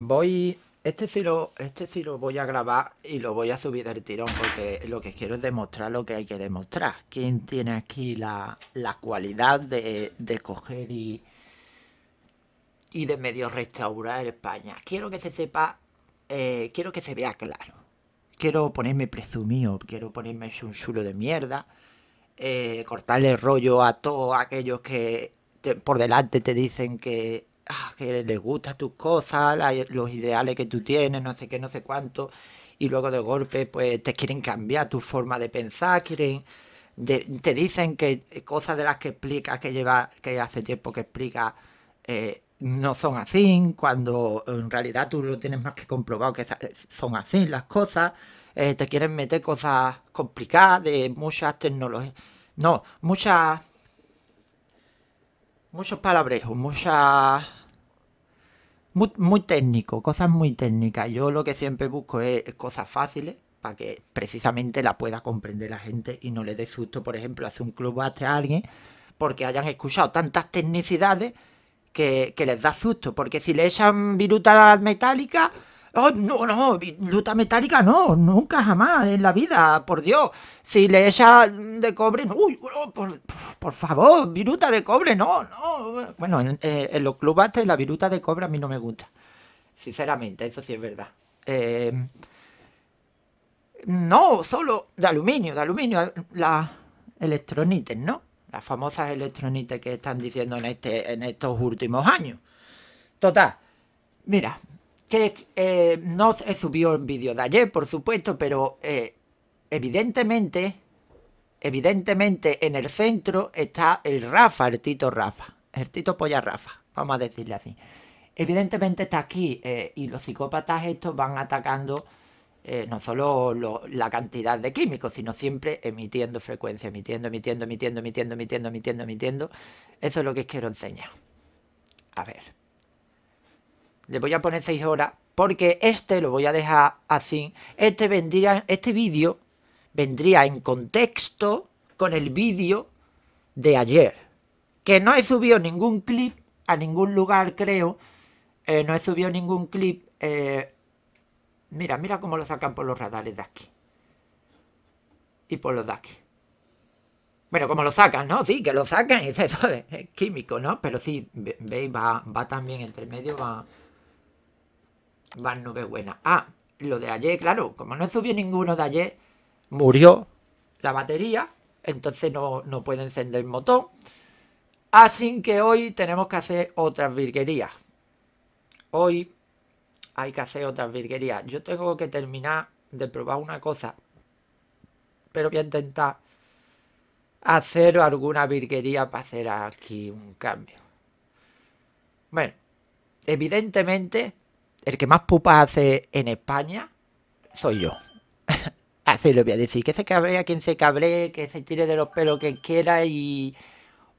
Voy... Este este voy a grabar y lo voy a subir del tirón porque lo que quiero es demostrar lo que hay que demostrar. ¿Quién tiene aquí la, cualidad de, coger y, y de medio restaurar España? Quiero que se sepa, eh, quiero que se vea claro. Quiero ponerme presumido, quiero ponerme un chulo de mierda, eh, cortarle rollo a todos aquellos que por delante te dicen que Ah, que les gustan tus cosas, los ideales que tú tienes, no sé qué, no sé cuánto, y luego de golpe pues te quieren cambiar tu forma de pensar, quieren... te dicen que cosas de las que explicas, que lleva, que hace tiempo que explicas, eh, no son así, cuando en realidad tú lo tienes más que comprobado que son así las cosas, eh, te quieren meter cosas complicadas de muchas tecnologías, no, muchas, muchos palabrejos, muchas muy, técnico, cosas muy técnicas. Yo lo que siempre busco es, cosas fáciles para que precisamente la pueda comprender la gente y no le dé susto, por ejemplo, hacer un club a alguien porque hayan escuchado tantas tecnicidades que, les da susto. Porque si le echan viruta metálicas... Oh, no, no, luta metálica no, nunca jamás en la vida, por Dios. Si le echa de cobre, uy, oh, por, favor, viruta de cobre, no, no. Bueno, en, eh, los clubes la viruta de cobre a mí no me gusta. Sinceramente, eso sí es verdad. Eh, no, solo de aluminio, de aluminio, las electronites, ¿no? Las famosas electronites que están diciendo en, este, en estos últimos años. Total, mira, que eh, no se subió el vídeo de ayer, por supuesto, pero eh, evidentemente, evidentemente en el centro está el Rafa, el Tito Rafa, el Tito Polla Rafa, vamos a decirle así. Evidentemente está aquí eh, y los psicópatas estos van atacando no solo la cantidad de químicos, sino siempre emitiendo frecuencia, emitiendo, emitiendo, emitiendo, emitiendo, emitiendo, emitiendo, emitiendo. Eso es lo que quiero enseñar. A ver le voy a poner 6 horas, porque este lo voy a dejar así. Este, vendría, este vídeo vendría en contexto con el vídeo de ayer, que no he subido ningún clip a ningún lugar, creo. Eh, no he subido ningún clip. Eh, mira, mira cómo lo sacan por los radares de aquí. Y por los de aquí. Bueno, como lo sacan, ¿no? Sí, que lo sacan, es eso es químico, ¿no? Pero sí, veis, va, va también entre medio, va... Van nubes buena Ah, lo de ayer, claro, como no subió ninguno de ayer, murió la batería, entonces no, no puede encender el motor. Así que hoy tenemos que hacer otras virguerías. Hoy hay que hacer otras virguerías. Yo tengo que terminar de probar una cosa, pero voy a intentar hacer alguna virguería para hacer aquí un cambio. Bueno, evidentemente el que más pupa hace en España soy yo. Así lo voy a decir. Que se a quien se cabree, que se tire de los pelos quien quiera y.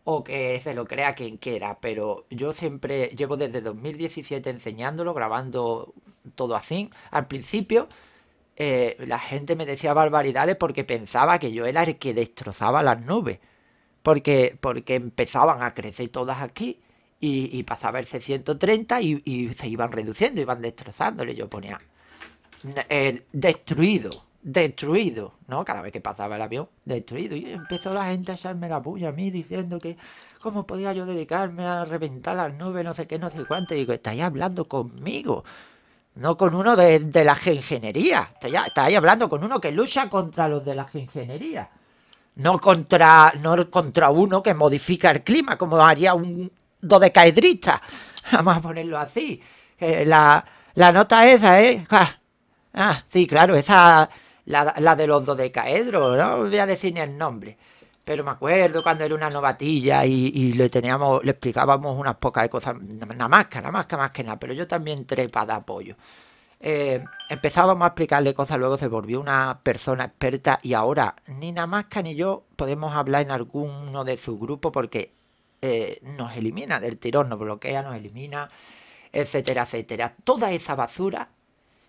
o que se lo crea quien quiera. Pero yo siempre llego desde 2017 enseñándolo, grabando todo así. Al principio. Eh, la gente me decía barbaridades porque pensaba que yo era el que destrozaba las nubes. Porque, porque empezaban a crecer todas aquí y, pasaba el C-130 y, se iban reduciendo, iban destrozándole. Yo ponía eh, destruido, destruido, ¿no? Cada vez que pasaba el avión, destruido. Y empezó la gente a echarme la puya a mí diciendo que cómo podía yo dedicarme a reventar las nubes, no sé qué, no sé cuánto. Y digo, estáis hablando conmigo. No con uno de, de la ingeniería. Estáis, estáis hablando con uno que lucha contra los de la ingeniería no contra, no contra uno que modifica el clima, como haría un, dodecaedrista. Vamos a ponerlo así. Eh, la, nota esa, ¿eh? Ah, ah, sí, claro, esa, la, la, de los dodecaedros, no voy a decir el nombre. Pero me acuerdo cuando era una novatilla y, le teníamos, le explicábamos unas pocas cosas, nada más que, nada más que nada, pero yo también trepa de apoyo. Eh, empezábamos a explicarle cosas, luego se volvió una persona experta y ahora ni Namasca ni yo podemos hablar en alguno de su grupo porque eh, nos elimina, del tirón nos bloquea, nos elimina, etcétera, etcétera. Toda esa basura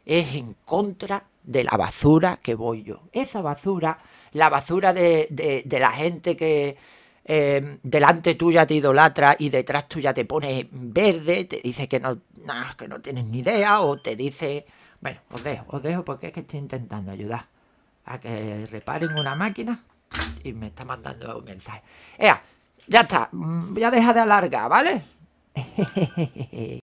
es en contra de la basura que voy yo. Esa basura, la basura de, la gente que em, delante tuya te idolatra y detrás tuya te pone verde, te dice que no, que no tienes ni idea o te dice... Bueno, os dejo, os dejo porque es que estoy intentando ayudar a que reparen una máquina y me está mandando un mensaje. Ya está, mm, ya deja de alargar, ¿vale?